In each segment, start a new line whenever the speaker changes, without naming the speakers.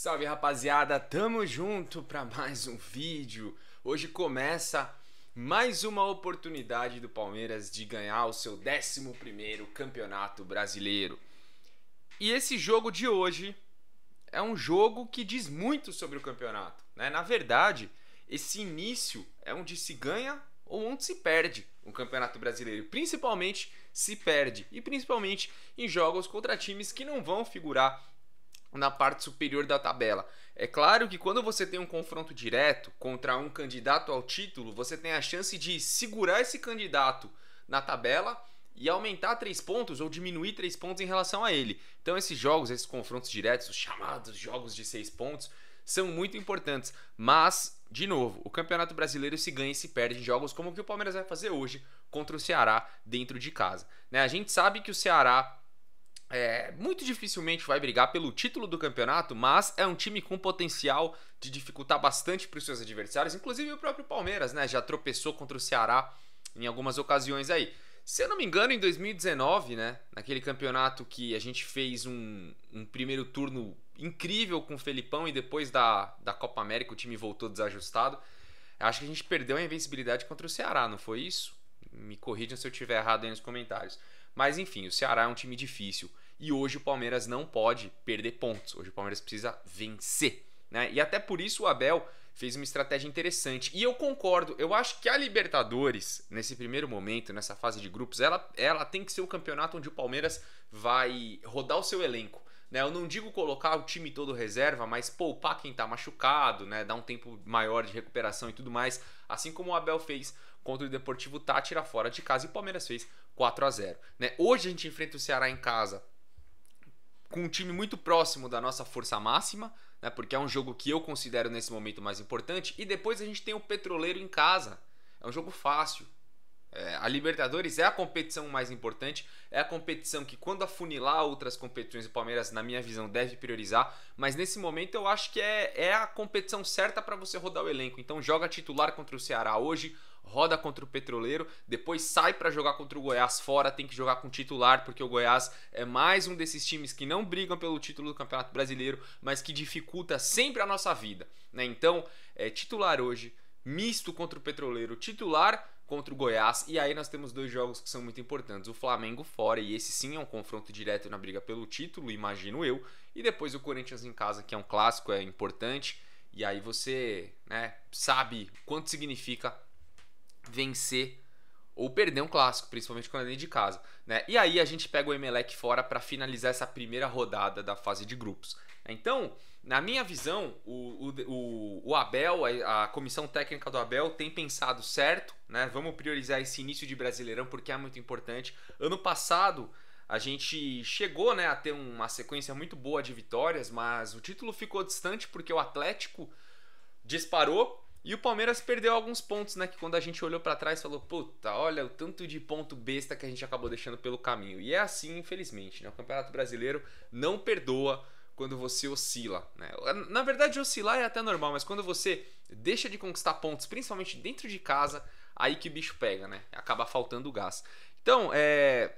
Salve rapaziada, tamo junto para mais um vídeo. Hoje começa mais uma oportunidade do Palmeiras de ganhar o seu 11 Campeonato Brasileiro. E esse jogo de hoje é um jogo que diz muito sobre o campeonato, né? Na verdade, esse início é onde se ganha ou onde se perde um campeonato brasileiro, principalmente se perde e principalmente em jogos contra times que não vão figurar na parte superior da tabela. É claro que quando você tem um confronto direto contra um candidato ao título, você tem a chance de segurar esse candidato na tabela e aumentar três pontos ou diminuir três pontos em relação a ele. Então esses jogos, esses confrontos diretos, os chamados jogos de seis pontos, são muito importantes. Mas, de novo, o Campeonato Brasileiro se ganha e se perde em jogos como o que o Palmeiras vai fazer hoje contra o Ceará dentro de casa. Né? A gente sabe que o Ceará é, muito dificilmente vai brigar pelo título do campeonato, mas é um time com potencial de dificultar bastante para os seus adversários, inclusive o próprio Palmeiras, né? Já tropeçou contra o Ceará em algumas ocasiões aí. Se eu não me engano, em 2019, né? Naquele campeonato que a gente fez um, um primeiro turno incrível com o Felipão e depois da, da Copa América o time voltou desajustado. Acho que a gente perdeu a invencibilidade contra o Ceará, não foi isso? Me corrijam se eu estiver errado aí nos comentários. Mas enfim, o Ceará é um time difícil e hoje o Palmeiras não pode perder pontos. Hoje o Palmeiras precisa vencer, né? E até por isso o Abel fez uma estratégia interessante. E eu concordo, eu acho que a Libertadores, nesse primeiro momento, nessa fase de grupos, ela, ela tem que ser o campeonato onde o Palmeiras vai rodar o seu elenco. Né? Eu não digo colocar o time todo reserva, mas poupar quem está machucado, né? dar um tempo maior de recuperação e tudo mais, assim como o Abel fez contra o Deportivo Tátira fora de casa e o Palmeiras fez 4 a 0 né? Hoje a gente enfrenta o Ceará em casa com um time muito próximo da nossa força máxima, né? porque é um jogo que eu considero nesse momento mais importante. E depois a gente tem o Petroleiro em casa. É um jogo fácil. É, a Libertadores é a competição mais importante, é a competição que, quando afunilar outras competições, o Palmeiras, na minha visão, deve priorizar. Mas nesse momento eu acho que é, é a competição certa para você rodar o elenco. Então joga titular contra o Ceará hoje, roda contra o Petroleiro, depois sai para jogar contra o Goiás fora, tem que jogar com titular, porque o Goiás é mais um desses times que não brigam pelo título do Campeonato Brasileiro, mas que dificulta sempre a nossa vida. Né? Então, é, titular hoje, misto contra o Petroleiro, titular contra o Goiás. E aí nós temos dois jogos que são muito importantes: o Flamengo fora, e esse sim é um confronto direto na briga pelo título, imagino eu. E depois o Corinthians em casa, que é um clássico, é importante. E aí você né, sabe quanto significa vencer ou perder um clássico, principalmente quando é dentro de casa. Né? E aí a gente pega o Emelec fora para finalizar essa primeira rodada da fase de grupos. Então, na minha visão, o, o, o Abel, a, comissão técnica do Abel tem pensado certo, né? Vamos priorizar esse início de Brasileirão porque é muito importante. Ano passado a gente chegou, né, a ter uma sequência muito boa de vitórias, mas o título ficou distante porque o Atlético disparou e o Palmeiras perdeu alguns pontos, né? Que quando a gente olhou para trás falou, puta, olha o tanto de ponto besta que a gente acabou deixando pelo caminho. E é assim, infelizmente, né? O Campeonato Brasileiro não perdoa quando você oscila. Né? Na verdade, oscilar é até normal, mas quando você deixa de conquistar pontos, principalmente dentro de casa, aí que o bicho pega, né? Acaba faltando gás. Então, é...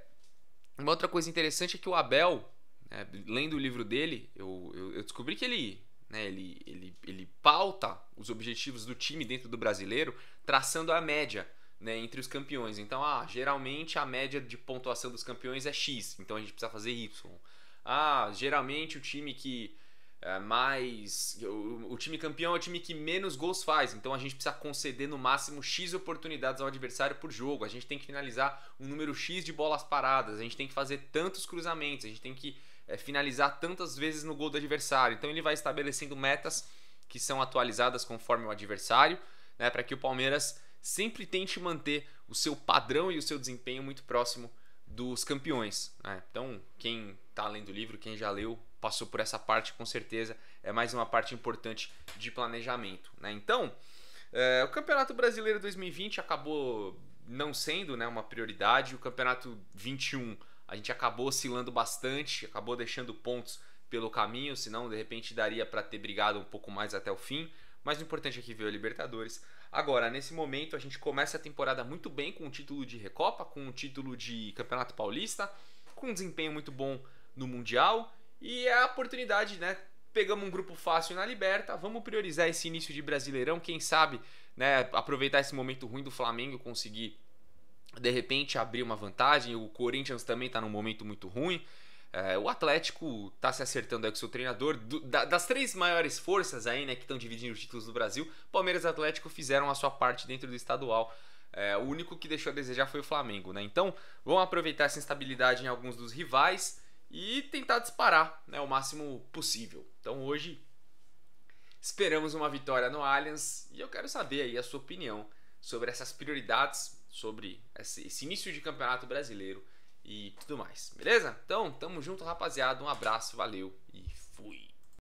uma outra coisa interessante é que o Abel, né, lendo o livro dele, eu, eu, eu descobri que ele, né, ele, ele, ele pauta os objetivos do time dentro do brasileiro, traçando a média. Né, entre os campeões. Então, ah, geralmente a média de pontuação dos campeões é X, então a gente precisa fazer Y. Ah, geralmente o time que é mais. O, o time campeão é o time que menos gols faz, então a gente precisa conceder no máximo X oportunidades ao adversário por jogo. A gente tem que finalizar um número X de bolas paradas, a gente tem que fazer tantos cruzamentos, a gente tem que é, finalizar tantas vezes no gol do adversário. Então ele vai estabelecendo metas que são atualizadas conforme o adversário, né, para que o Palmeiras sempre tente manter o seu padrão e o seu desempenho muito próximo dos campeões. Né? Então, quem está lendo o livro, quem já leu, passou por essa parte com certeza. É mais uma parte importante de planejamento. Né? Então, é, o Campeonato Brasileiro 2020 acabou não sendo né, uma prioridade. O Campeonato 21 a gente acabou oscilando bastante, acabou deixando pontos pelo caminho, senão de repente daria para ter brigado um pouco mais até o fim. Mas o importante é que veio a Libertadores. Agora, nesse momento, a gente começa a temporada muito bem com o título de Recopa, com o título de Campeonato Paulista, com um desempenho muito bom no Mundial. E é a oportunidade, né? Pegamos um grupo fácil na Liberta, vamos priorizar esse início de Brasileirão, quem sabe, né, aproveitar esse momento ruim do Flamengo, conseguir de repente abrir uma vantagem. O Corinthians também está num momento muito ruim. É, o Atlético tá se acertando aí com seu treinador. Do, da, das três maiores forças aí, né, que estão dividindo os títulos do Brasil, Palmeiras e Atlético fizeram a sua parte dentro do estadual. É, o único que deixou a desejar foi o Flamengo, né? Então, vão aproveitar essa instabilidade em alguns dos rivais e tentar disparar, né, o máximo possível. Então, hoje esperamos uma vitória no Allianz e eu quero saber aí a sua opinião sobre essas prioridades, sobre esse, esse início de Campeonato Brasileiro e tudo mais, beleza? Então, tamo junto, rapaziada. Um abraço, valeu e fui!